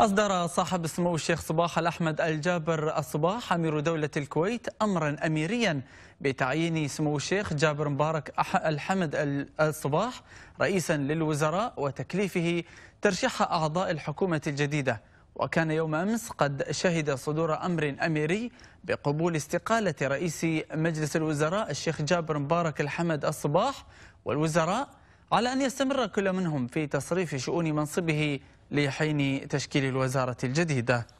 أصدر صاحب السمو الشيخ صباح الأحمد الجابر الصباح أمير دولة الكويت أمرا أميريا بتعيين سمو الشيخ جابر مبارك الحمد الصباح رئيسا للوزراء وتكليفه ترشيح أعضاء الحكومة الجديدة وكان يوم أمس قد شهد صدور أمر أميري بقبول استقالة رئيس مجلس الوزراء الشيخ جابر مبارك الحمد الصباح والوزراء على أن يستمر كل منهم في تصريف شؤون منصبه لحين تشكيل الوزارة الجديدة